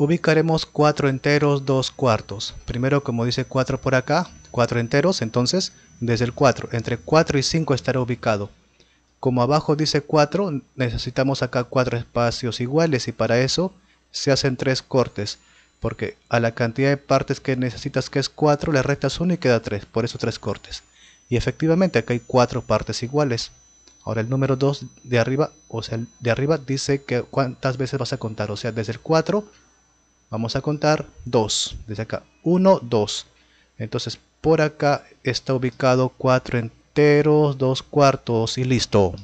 ubicaremos 4 enteros 2 cuartos primero como dice 4 por acá 4 enteros entonces desde el 4 entre 4 y 5 estará ubicado como abajo dice 4 necesitamos acá 4 espacios iguales y para eso se hacen 3 cortes porque a la cantidad de partes que necesitas que es 4 le restas 1 y queda 3 por eso 3 cortes y efectivamente acá hay 4 partes iguales Ahora el número 2 de arriba, o sea, de arriba dice que cuántas veces vas a contar, o sea, desde el 4 Vamos a contar 2, desde acá, 1, 2. Entonces por acá está ubicado 4 enteros, 2 cuartos y listo.